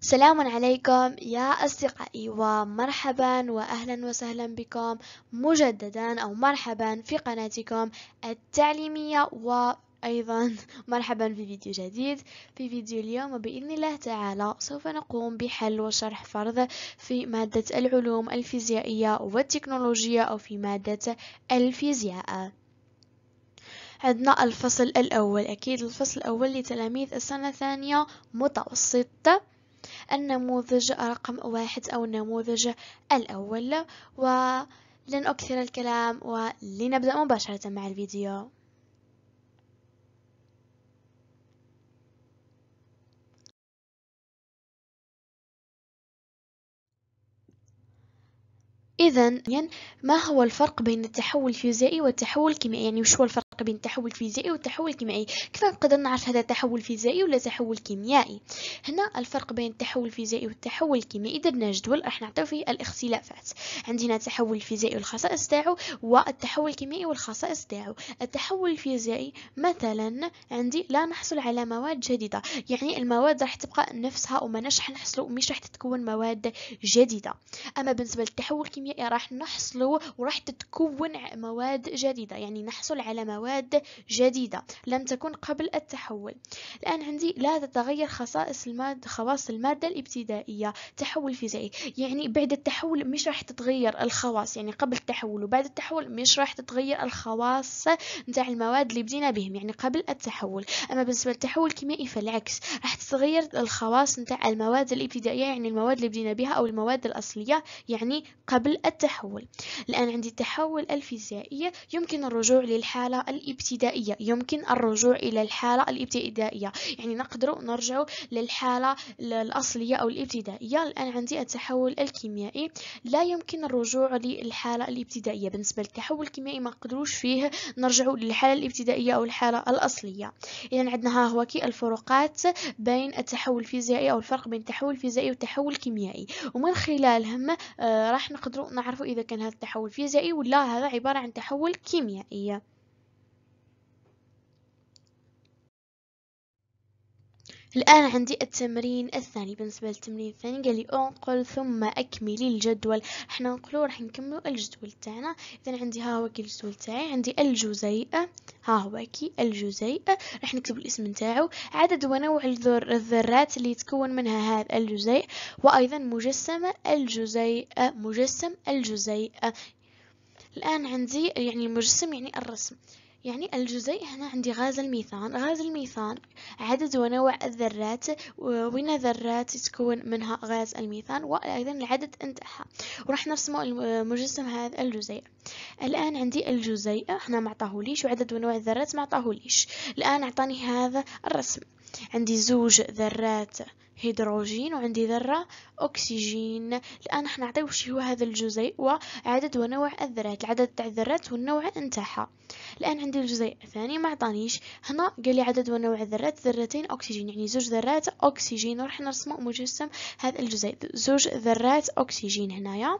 سلام عليكم يا أصدقائي ومرحبا وأهلا وسهلا بكم مجددا أو مرحبا في قناتكم التعليمية وأيضا مرحبا في فيديو جديد في فيديو اليوم وبإذن الله تعالى سوف نقوم بحل وشرح فرض في مادة العلوم الفيزيائية والتكنولوجيا أو في مادة الفيزياء عندنا الفصل الأول أكيد الفصل الأول لتلاميذ السنة الثانية متوسط النموذج رقم واحد أو النموذج الأول ولن أكثر الكلام ولنبدأ مباشرة مع الفيديو إذا ما هو الفرق بين التحول الفيزيائي والتحول الكيميائي يعني وش هو الفرق الفرق بين التحول الفيزيائي والتحول الكيميائي كيف نقدر نعرف هذا تحول فيزيائي ولا تحول كيميائي هنا الفرق بين التحول الفيزيائي والتحول الكيميائي درنا جدول راح نعطيو فيه الاختلافات عندنا التحول الفيزيائي والخصائص تاعو والتحول الكيميائي والخصائص تاعو التحول الفيزيائي مثلا عندي لا نحصل على مواد جديده يعني المواد راح تبقى نفسها وما راح نحصلوا مش راح تتكون مواد جديده اما بالنسبه للتحول الكيميائي راح نحصلوا وراح تتكون مواد جديده يعني نحصل على مواد مواد جديدة لم تكن قبل التحول الآن عندي لا تتغير خصائص المادة خواص المادة الابتدائية تحول فيزيائي يعني بعد التحول مش راح تتغير الخواص يعني قبل التحول وبعد التحول مش راح تتغير الخواص نتاع المواد اللي بدينا بهم يعني قبل التحول أما بالنسبة للتحول الكيميائي فالعكس راح تتغير الخواص نتاع المواد الابتدائية يعني المواد اللي بدينا بها أو المواد الأصلية يعني قبل التحول الآن عندي التحول الفيزيائي يمكن الرجوع للحالة الابتدائية يمكن الرجوع إلى الحالة الابتدائية يعني نقدر نرجع للحالة الأصلية أو الابتدائية الآن عندي التحول الكيميائي لا يمكن الرجوع للحالة الابتدائية بالنسبة للتحول الكيميائي ما قدروش فيه نرجع للحالة الابتدائية أو الحالة الأصلية إذا عندنا ها هو كي الفروقات بين التحول الفيزيائي أو الفرق بين التحول الفيزيائي والتحول الكيميائي ومن خلالهم آه راح نقدروا نعرفوا إذا كان هذا التحول فيزيائي ولا هذا عبارة عن تحول كيميائي الآن عندي التمرين الثاني بالنسبة للتمرين الثاني قال لي أنقل ثم أكمل الجدول حنا نقولوا راح نكملوا الجدول تاعنا إذا عندي ها هو كي الجدول تاعي عندي الجزيئة ها هو كي الجزيئة راح نكتب الاسم نتاعو عدد ونوع الذر الذرات اللي يتكون منها هذا الجزيء وأيضا مجسم الجزيئة مجسم الجزيئة الآن عندي يعني المجسم يعني الرسم يعني الجزيء هنا عندي غاز الميثان غاز الميثان عدد ونوع الذرات وين ذرات تكون منها غاز الميثان وأيضا العدد انتهى وراح نرسمه المجسم هذا الجزيء الآن عندي الجزيء هنا معطاهوليش عطاهوليش وعدد ونوع الذرات معطاهوليش الآن أعطاني هذا الرسم عندي زوج ذرات هيدروجين وعندي ذرة أكسجين الآن راح نعطيو شي هو هذا الجزيء وعدد ونوع الذرات العدد تاع الذرات والنوع نتاعها الآن عندي الجزيء الثاني ما عطانيش هنا قال لي عدد ونوع الذرات ذرتين أكسجين يعني زوج ذرات أكسجين وراح نرسمه مجسم هذا الجزيء زوج ذرات أكسجين هنايا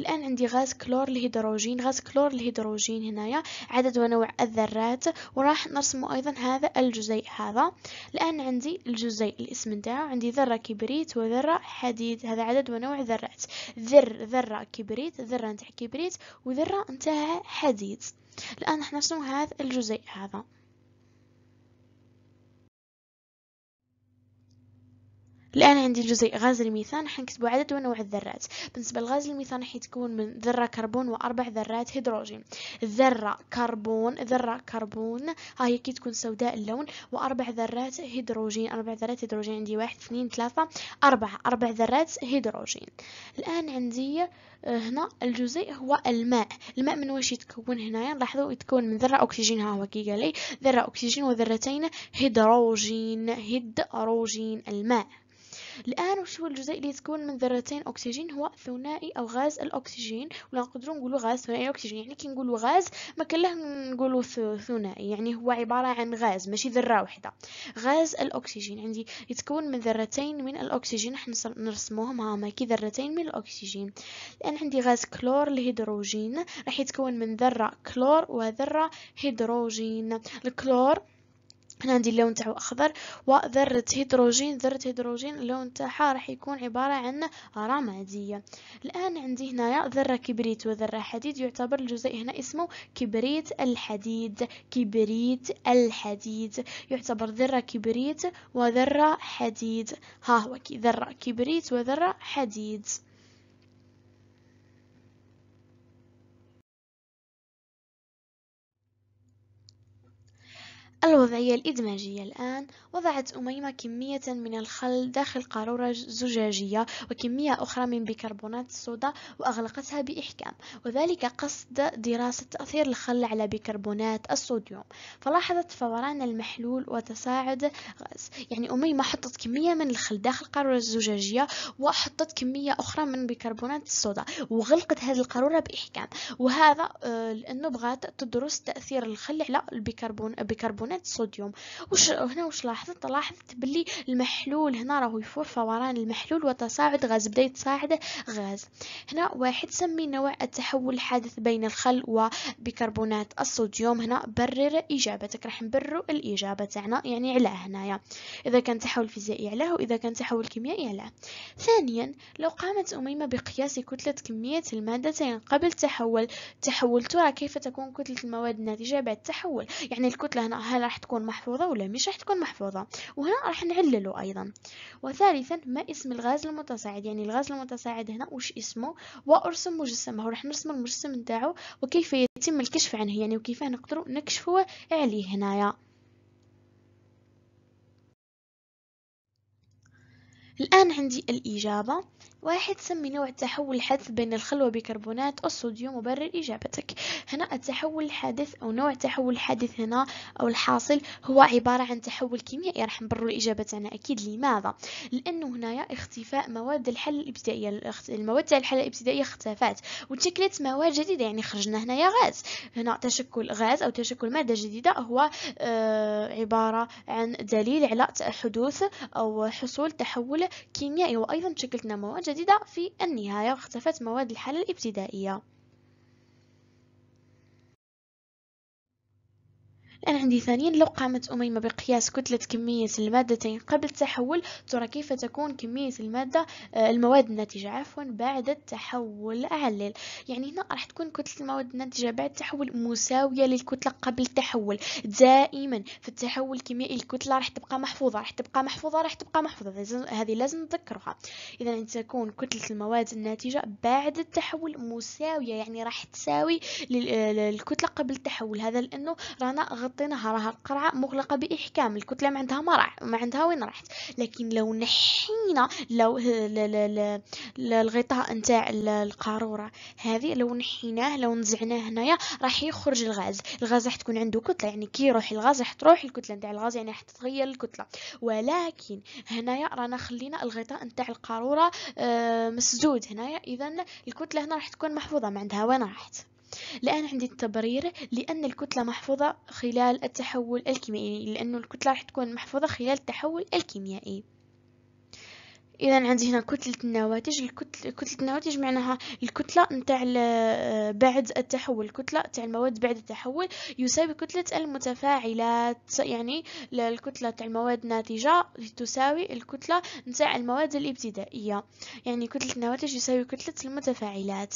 الان عندي غاز كلور الهيدروجين غاز كلور الهيدروجين هنايا عدد ونوع الذرات وراح نرسمه ايضا هذا الجزيء هذا الان عندي الجزيء الاسم نتاعو عندي ذره كبريت وذره حديد هذا عدد ونوع ذرات ذر ذره كبريت ذره نتاع كبريت وذره نتاع حديد الان راح نرسم هذا الجزيء هذا الآن عندي الجزيء غاز الميثان حنكتبو عدد ونوع الذرات بالنسبة لغاز الميثان حيتكون من ذرة كربون وأربع ذرات هيدروجين ذرة كربون ذرة كربون ها هي كي تكون سوداء اللون وأربع ذرات هيدروجين أربع ذرات هيدروجين عندي واحد اثنين ثلاثة أربعة أربع ذرات هيدروجين الآن عندي آه، هنا الجزيء هو الماء الماء من واش يتكون هنايا نلاحظوا يتكون من ذرة أكسجين ها هو كي قال لي ذرة أكسجين وذرتين هيدروجين هيدروجين الماء الآن وش هو الجزيء اللي يتكون من ذرتين أكسجين هو ثنائي أو غاز الأكسجين ولا نقدروا نقولوا غاز ثنائي الاكسجين يعني كي نقولوا غاز ما كان له نقولوا ثنائي يعني هو عبارة عن غاز ماشي ذرة واحدة غاز الأكسجين عندي يتكون من ذرتين من الأكسجين راح نرسموهم هما كي ذرتين من الأكسجين الآن عندي غاز كلور الهيدروجين راح يتكون من ذرة كلور وذرة هيدروجين الكلور هنا عندي اللون تاعو اخضر وذره هيدروجين ذره هيدروجين اللون تاعها راح يكون عباره عن رماديه الان عندي هنايا ذره كبريت وذره حديد يعتبر الجزء هنا اسمه كبريت الحديد كبريت الحديد يعتبر ذره كبريت وذره حديد ها هو كي ذره كبريت وذره حديد الوضعية الإدماجية الآن وضعت أميمة كمية من الخل داخل قارورة زجاجية وكمية أخرى من بيكربونات الصودا وأغلقتها بإحكام وذلك قصد دراسة تأثير الخل على بيكربونات الصوديوم فلاحظت فوران المحلول وتصاعد غاز يعني أميمة حطت كمية من الخل داخل قارورة زجاجية وحطت كمية أخرى من بيكربونات الصودا وغلقت هذه القارورة بإحكام وهذا آه، لأنه بغات تدرس تأثير الخل على البيكربون بيكربونات بيكربونات الصوديوم وش هنا وش لاحظت لاحظت باللي المحلول هنا راهو يفور فوران المحلول وتصاعد غاز بدا يتصاعد غاز هنا واحد سمي نوع التحول الحادث بين الخل وبيكربونات الصوديوم هنا برر اجابتك راح نبرر الاجابه تاعنا يعني علاه هنايا اذا كان تحول فيزيائي علاه واذا كان تحول كيميائي علاه ثانيا لو قامت اميمه بقياس كتله كميه المادتين قبل التحول تحول ترى كيف تكون كتله المواد الناتجه بعد التحول يعني الكتله هنا هل هل راح تكون محفوظة ولا مش راح تكون محفوظة وهنا راح نعلله أيضا وثالثا ما اسم الغاز المتصاعد يعني الغاز المتصاعد هنا وش اسمه وأرسم مجسمه راح نرسم المجسم نتاعو وكيف يتم الكشف عنه يعني وكيف نقدر نكشفه عليه هنايا الآن عندي الإجابة واحد سمي نوع التحول الحادث بين الخلوة بكربونات الصوديوم وبرر إجابتك هنا التحول الحادث أو نوع التحول الحادث هنا أو الحاصل هو عبارة عن تحول كيميائي راح نبرر الإجابة تاعنا أكيد لماذا لأنه هنايا اختفاء مواد الحل الابتدائية المواد تاع الحل الابتدائية اختفت وتشكلت مواد جديدة يعني خرجنا هنايا غاز هنا تشكل غاز أو تشكل مادة جديدة هو آه، عبارة عن دليل على حدوث أو حصول تحول كيميائي وأيضا تشكلتنا مواد متعددة في النهاية واختفت مواد الحالة الابتدائية الآن عندي ثانيا لو قامت أميمة بقياس كتلة كمية المادتين قبل التحول ترى كيف تكون كمية المادة آه، المواد الناتجة عفوا بعد التحول أعلل يعني هنا راح تكون كتلة المواد الناتجة بعد التحول مساوية للكتلة قبل التحول دائما في التحول الكيميائي الكتلة راح تبقى محفوظة راح تبقى محفوظة راح تبقى محفوظة هذه لازم نذكرها إذا تكون كتلة المواد الناتجة بعد التحول مساوية يعني راح تساوي آه، للكتلة قبل التحول هذا لأنه رانا نقضي راها القرعة مغلقة بإحكام الكتلة ما عندها راح ما عندها وين راحت لكن لو نحينا لو الغطاء نتاع القارورة هذه لو نحيناه لو نزعناه هنايا راح يخرج الغاز الغاز راح تكون عنده كتلة يعني كي يروح الغاز راح تروح الكتلة نتاع الغاز يعني راح تتغير الكتلة ولكن هنايا رانا خلينا الغطاء نتاع القارورة آه، مسدود هنايا إذا الكتلة هنا راح تكون محفوظة ما عندها وين راحت الآن عندي التبرير لأن الكتلة محفوظة خلال التحول الكيميائي لأنه الكتلة راح تكون محفوظة خلال التحول الكيميائي إذا عندي هنا كتلة النواتج الكتلة, كتلة النواتج معناها الكتلة نتاع بعد التحول الكتلة تاع المواد بعد التحول يساوي كتلة المتفاعلات يعني الكتلة تاع المواد الناتجة تساوي الكتلة نتاع المواد الابتدائية يعني كتلة النواتج يساوي كتلة المتفاعلات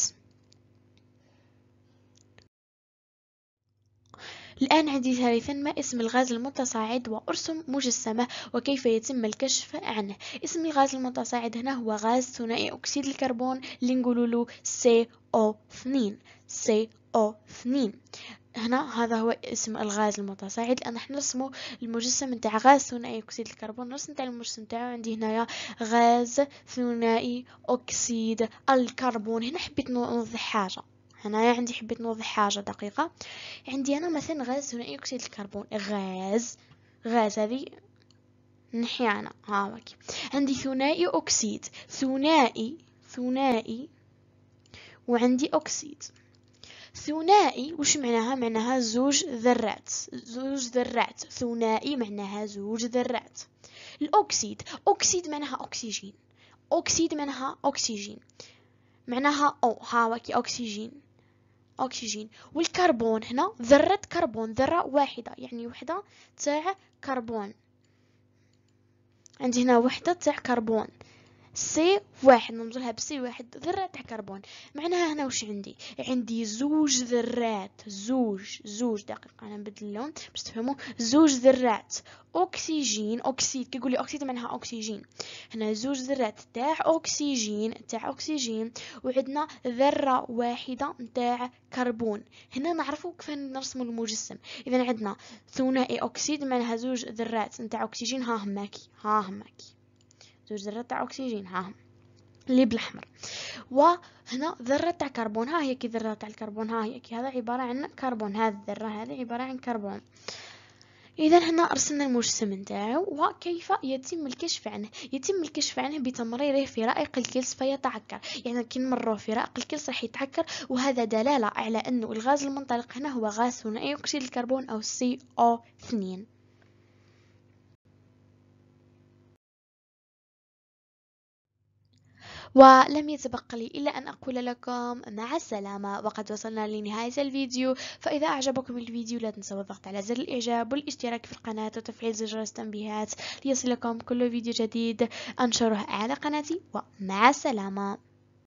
الآن عندي ثالثا ما اسم الغاز المتصاعد وأرسم مجسمة وكيف يتم الكشف عنه اسم الغاز المتصاعد هنا هو غاز ثنائي أكسيد الكربون اللي نقولوا له CO2 CO2 هنا هذا هو اسم الغاز المتصاعد لان احنا نرسمه المجسم نتاع غاز ثنائي اكسيد الكربون الرسم نتاع المجسم نتاعو عندي هنايا غاز ثنائي اكسيد الكربون هنا حبيت نوضح حاجه هنايا عندي حبيت نوضح حاجه دقيقه عندي انا مثلا غاز ثنائي اكسيد الكربون غاز غاز هذه نحي انا ها عندي ثنائي اكسيد ثنائي ثنائي وعندي اكسيد ثنائي وش معناها معناها زوج ذرات زوج ذرات ثنائي معناها زوج ذرات الاكسيد اكسيد معناها اكسجين اكسيد معناها اكسجين معناها او هاوكي اكسجين أكسجين والكربون هنا ذرة كربون ذرة واحدة يعني وحدة تاع كربون عندي هنا وحدة تاع كربون سي واحد نمزلها بسي واحد ذرة تاع كربون معناها هنا واش عندي عندي زوج ذرات زوج زوج دقيقة أنا نبدل اللون باش تفهموا زوج ذرات أكسجين أكسيد كي لي أكسيد معناها أكسجين هنا زوج ذرات تاع أكسجين تاع أكسجين وعندنا ذرة واحدة تاع كربون هنا نعرفوا كيف نرسموا المجسم إذا عندنا ثنائي أكسيد معناها زوج ذرات تاع أكسجين ها هماكي ها هماكي زوج ذرات تاع اكسجين ها اللي بالاحمر وهنا ذره تاع كربون ها هي كي ذره تاع الكربون ها هي كي هذا عباره عن كربون هذه الذره هذه عباره عن كربون اذا هنا ارسلنا المجسم نتاعو وكيف يتم الكشف عنه يتم الكشف عنه بتمريره في رائق الكلس فيتعكر يعني كي نمروا في رائق الكلس راح يتعكر وهذا دلاله على انه الغاز المنطلق هنا هو غاز ثنائي اكسيد الكربون او CO2 ولم يتبقى لي إلا أن أقول لكم مع السلامة وقد وصلنا لنهاية الفيديو فإذا أعجبكم الفيديو لا تنسوا الضغط على زر الإعجاب والاشتراك في القناة وتفعيل زر التنبيهات ليصلكم كل فيديو جديد أنشره على قناتي ومع السلامة